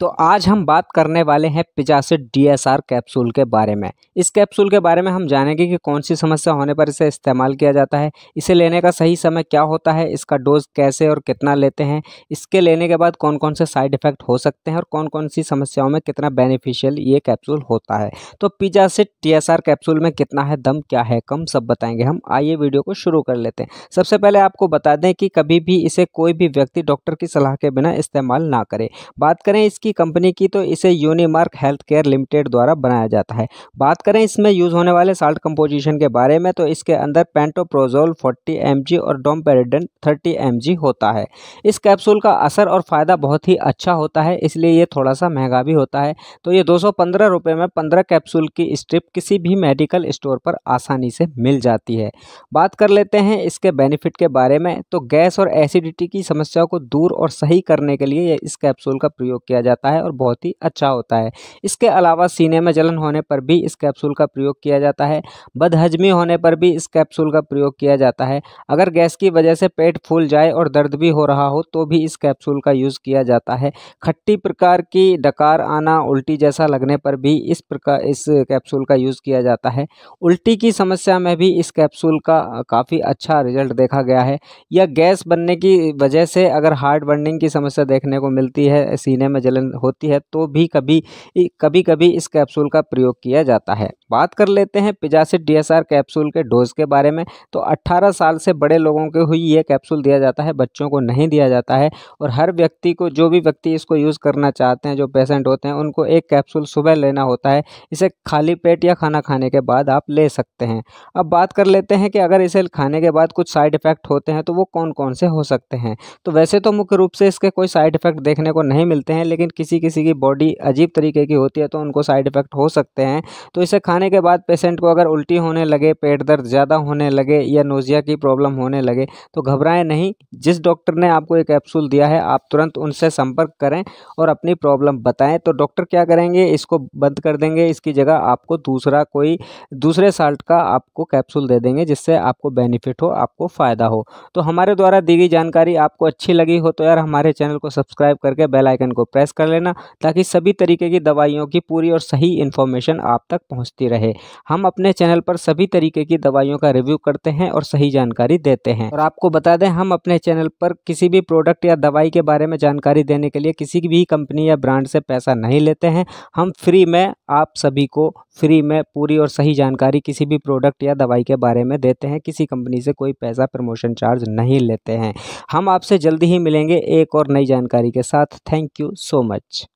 तो आज हम बात करने वाले हैं पिजासिट डीएसआर कैप्सूल के बारे में इस कैप्सूल के बारे में हम जानेंगे कि कौन सी समस्या होने पर इसे इस्तेमाल किया जाता है इसे लेने का सही समय क्या होता है इसका डोज कैसे और कितना लेते हैं इसके लेने के बाद कौन कौन से साइड इफेक्ट हो सकते हैं और कौन कौन सी समस्याओं में कितना बेनिफिशियल ये कैप्सूल होता है तो पिजासिट टी कैप्सूल में कितना है दम क्या है कम सब बताएंगे हम आइए वीडियो को शुरू कर लेते हैं सबसे पहले आपको बता दें कि कभी भी इसे कोई भी व्यक्ति डॉक्टर की सलाह के बिना इस्तेमाल ना करे बात करें इसकी की कंपनी की तो इसे यूनिमार्क हेल्थ केयर लिमिटेड द्वारा बनाया जाता है बात करें इसमें यूज़ होने वाले साल्ट कंपोजिशन के बारे में तो इसके अंदर पेंटोप्रोजोल 40 एम और डोमपेरिडन 30 एम होता है इस कैप्सूल का असर और फ़ायदा बहुत ही अच्छा होता है इसलिए ये थोड़ा सा महंगा भी होता है तो ये दो रुपए में पंद्रह कैप्सूल की स्ट्रिप किसी भी मेडिकल स्टोर पर आसानी से मिल जाती है बात कर लेते हैं इसके बेनिफिट के बारे में तो गैस और एसिडिटी की समस्याओं को दूर और सही करने के लिए इस कैप्सूल का प्रयोग किया जाता है जाता है और बहुत ही अच्छा होता है इसके अलावा सीने में जलन होने पर भी इस कैप्सूल का प्रयोग किया जाता है बदहजमी होने पर भी इस कैप्सूल का प्रयोग किया जाता है अगर गैस की वजह से पेट फूल जाए और दर्द भी हो रहा हो तो भी इस कैप्सूल का यूज़ किया जाता है खट्टी प्रकार की डकार आना उल्टी जैसा लगने पर भी इस प्रकार इस कैप्सूल का यूज़ किया जाता है उल्टी की समस्या में भी इस कैप्सूल का काफ़ी अच्छा रिजल्ट देखा गया है या गैस बनने की वजह से अगर हार्ट बर्निंग की समस्या देखने को मिलती है सीने में जलन होती है तो भी कभी कभी कभी इस कैप्सूल का प्रयोग किया जाता है बात कर लेते हैं पिजासिड डीएसआर कैप्सूल के डोज के बारे में तो 18 साल से बड़े लोगों को ही ये कैप्सूल दिया जाता है बच्चों को नहीं दिया जाता है और हर व्यक्ति को जो भी व्यक्ति इसको यूज़ करना चाहते हैं जो पेशेंट होते हैं उनको एक कैप्सूल सुबह लेना होता है इसे खाली पेट या खाना खाने के बाद आप ले सकते हैं अब बात कर लेते हैं कि अगर इसे खाने के बाद कुछ साइड इफ़ेक्ट होते हैं तो वो कौन कौन से हो सकते हैं तो वैसे तो मुख्य रूप से इसके कोई साइड इफ़ेक्ट देखने को नहीं मिलते हैं लेकिन किसी किसी की बॉडी अजीब तरीके की होती है तो उनको साइड इफेक्ट हो सकते हैं तो इसे खाने के बाद पेशेंट को अगर उल्टी होने लगे पेट दर्द ज़्यादा होने लगे या नोजिया की प्रॉब्लम होने लगे तो घबराएं नहीं जिस डॉक्टर ने आपको एक कैप्सूल दिया है आप तुरंत उनसे संपर्क करें और अपनी प्रॉब्लम बताएं तो डॉक्टर क्या करेंगे इसको बंद कर देंगे इसकी जगह आपको दूसरा कोई दूसरे साल्ट का आपको कैप्सूल दे देंगे जिससे आपको बेनिफिट हो आपको फ़ायदा हो तो हमारे द्वारा दी गई जानकारी आपको अच्छी लगी हो तो यार हमारे चैनल को सब्सक्राइब करके बेलाइकन को प्रेस कर लेना ताकि सभी तरीके की दवाइयों की पूरी और सही इन्फॉर्मेशन आप तक पहुँचती रहे हम अपने चैनल पर सभी तरीके की दवाइयों का रिव्यू करते हैं और सही जानकारी देते हैं और आपको बता दें हम अपने चैनल पर किसी भी प्रोडक्ट या दवाई के बारे में जानकारी देने के लिए किसी भी कंपनी या ब्रांड से पैसा नहीं लेते हैं हम फ्री में आप सभी को फ्री में पूरी और सही जानकारी किसी भी प्रोडक्ट या दवाई के बारे में देते हैं किसी कंपनी से कोई पैसा प्रमोशन चार्ज नहीं लेते हैं हम आपसे जल्दी ही मिलेंगे एक और नई जानकारी के साथ thank you so much much